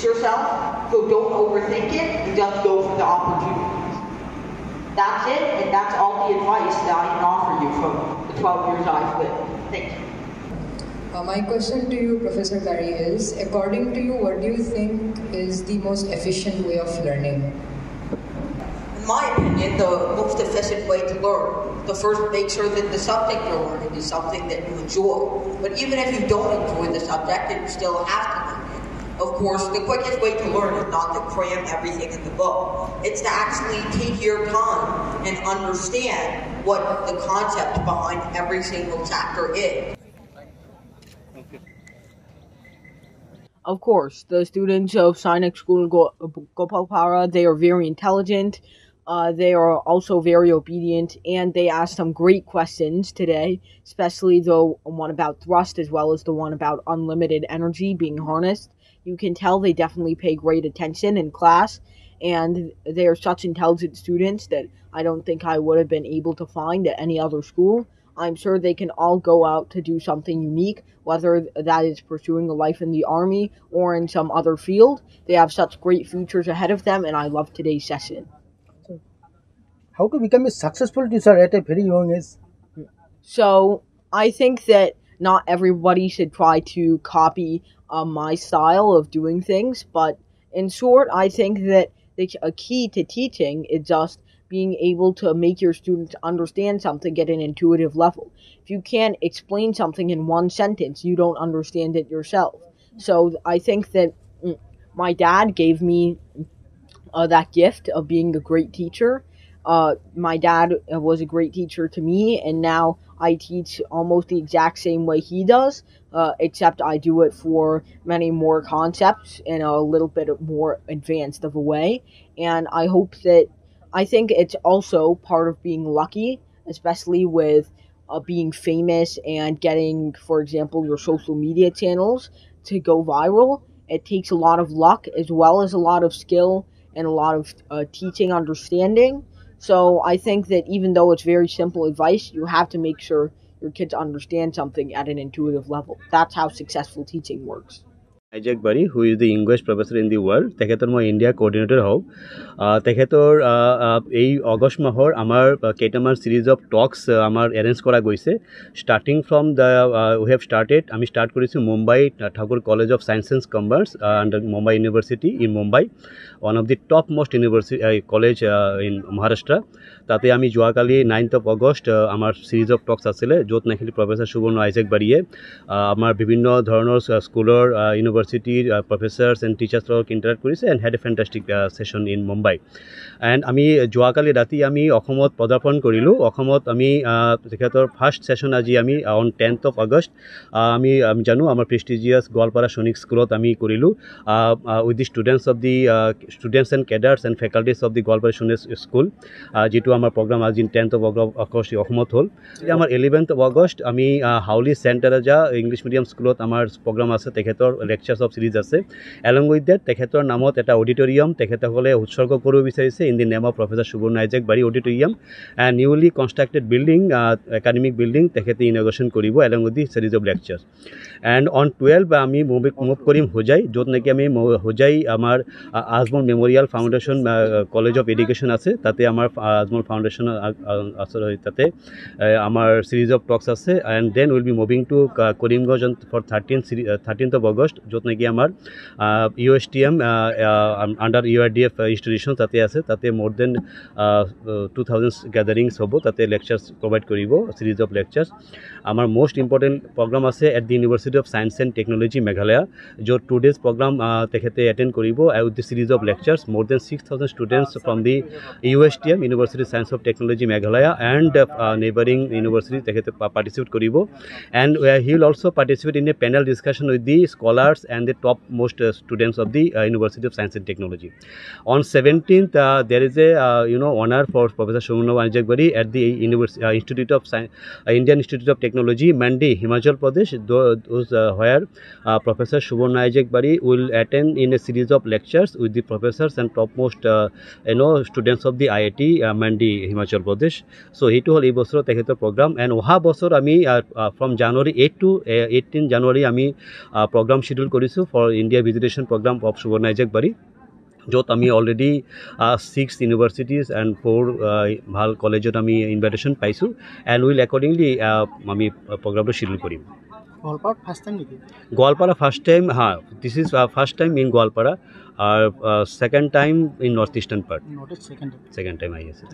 It's yourself, so don't overthink it and just go for the opportunities. That's it, and that's all the advice that I can offer you from the 12 years I've lived. Thank you. Uh, my question to you, Professor Curry, is according to you, what do you think is the most efficient way of learning? In my opinion, the most efficient way to learn, the first, make sure that the subject you're learning is something that you enjoy. But even if you don't enjoy the subject, and you still have to of course, the quickest way to learn is not to cram everything in the book. It's to actually take your time and understand what the concept behind every single chapter is. Of course, the students of Sonic School in Gopalpara, they are very intelligent. Uh, they are also very obedient, and they asked some great questions today, especially the one about thrust as well as the one about unlimited energy being harnessed you can tell they definitely pay great attention in class and they are such intelligent students that I don't think I would have been able to find at any other school. I'm sure they can all go out to do something unique, whether that is pursuing a life in the army or in some other field. They have such great futures ahead of them, and I love today's session. How to become a successful teacher at a very young age? So, I think that not everybody should try to copy uh, my style of doing things, but in short, I think that a key to teaching is just being able to make your students understand something at an intuitive level. If you can't explain something in one sentence, you don't understand it yourself. So I think that mm, my dad gave me uh, that gift of being a great teacher. Uh, my dad uh, was a great teacher to me, and now I teach almost the exact same way he does, uh, except I do it for many more concepts in a little bit more advanced of a way. And I hope that I think it's also part of being lucky, especially with uh, being famous and getting, for example, your social media channels to go viral. It takes a lot of luck as well as a lot of skill and a lot of uh, teaching understanding. So I think that even though it's very simple advice, you have to make sure your kids understand something at an intuitive level. That's how successful teaching works. Isaac Barry who is the English professor in the world তেখেতৰ মই India coordinator হওঁ তেখেতৰ এই August মাহৰ আমাৰ কেইটামান series of টক্স আমাৰ arrange কৰা গৈছে starting from the we have started আমি ষ্টাৰ্ট কৰিছোঁ Mumbai Thakur college of science and commerce under Mumbai university in Mumbai one of the top most university college in Maharashtra তাতে আমি যোৱাকালি নাইন্থ অফ অগস্ট আমাৰ ছিৰিজ অফ টক্স আছিলে য'ত নেকি প্রফেসর সুবর্ণ আইজাক বাড়িয়ে আমাৰ বিভিন্ন ধৰণৰ স্কুলৰ ইউনিভাৰ্চিটি ইউনিভার্সিটির প্রফেসর্স অ্যান্ড টিচার্স লগত ইণ্টাৰেক্ট কৰিছে and had a fantastic session in Mumbai and আমি যোৱাকালি ৰাতি আমি অসমত পদাৰ্পণ কৰিলোঁ অসমত আমি তেখেতৰ ফাৰ্ষ্ট ছেশ্যন আজি আমি অন টেন্থ অফ আগষ্ট আমি আমি জানো আমাৰ প্ৰেষ্টিজিয়াছ গোৱালপাৰা সৈনিক স্কুলত আমি কৰিলোঁ with the students of the students and cadets and faculties of the Goalpara Sainik school যিটো আমাৰ প্ৰগ্ৰাম আজি টেন্থ অফ আগষ্ট অসমত হ'ল আমাৰ ইলেভেন্থ অফ আগষ্ট আমি uh, হাউলি চেণ্টাৰ যা ইংলিছ মিডিয়াম স্কুলত আমাৰ প্ৰগ্ৰাম আছে তেখেতৰ লেকচাৰ পিকচাৰ্ছ অফ চিৰিজ আছে এলং উইথ দ্যাট তেখেতৰ নামত এটা অডিটৰিয়াম তেখেতসকলে উৎসৰ্গ কৰিব বিচাৰিছে in the name of professor Barry auditorium auditorium newly constructed building academic building তেখেতে ইনগ্রেশন কৰিব along with the series of lectures and on twelve আমি মুভ মুভ কৰিম হোজাই য'ত নেকি আমি হোজাই আমাৰ Ajmal memorial foundation college of education আছে তাতে আমাৰ আজমল ফাউন্ডেশন তাতে আমাৰ সিরিজ অফ টক্স আছে and then will be moving to Karimganj for thirteen thirteenth of August ৰত্ন কি আমাৰ U S T M under U R D F institution তাতে আছে তাতে মোৰ দেন টু থাউজেণ্ড গেডাৰিংচ হ'ব তাতে লেকচাৰ্ছ প্ৰভাইড কৰিব ছিৰিজ অফ লেকচাৰ্ছ আমাৰ মষ্ট ইম্পৰ্টেণ্ট প্ৰগ্ৰাম আছে at the university of science and technology Meghalaya য'ত টু ডেজ প্ৰগ্ৰাম তেখেতে এটেণ্ড কৰিব আৰু the series of lectures more than six thousand students from the U S T M university science of technology Meghalaya and neighbouring university তেখেতে participate কৰিব and he will also' participate in a panel discussion with the scholars and the top most uh, students of the uh, University of Science and Technology. On 17th, uh, there is a uh, you know honor for Professor Shomuna Vanijagbari at the University uh, Institute of Science, uh, Indian Institute of Technology, Mandi, Himachal Pradesh, those uh, where uh, Professor Shomuna Vanijagbari will attend in a series of lectures with the professors and top most uh, you know students of the IIT uh, Mandi, Himachal Pradesh. So সেইটো হ'ল এই বছৰৰ তেখেতৰ programme and অহা বছৰ আমি from January eight to eighteen January আমি program schedule কৰিছোঁ for India visitation programme of চুগনাইজেক বাৰী য'ত আমি already six universities and four ভাল কলেজত আমি ইনভাইটেশ্যন পাইছোঁ এণ্ড উইল একৰ্ডিংলি আমি প্ৰগ্ৰামটো শ্বিডিউল কৰিম গোৱালপাৰা ফাৰ্ষ্ট টাইম হা this is first time in Goalpara আৰু second time in north eastern part second time আহি আছে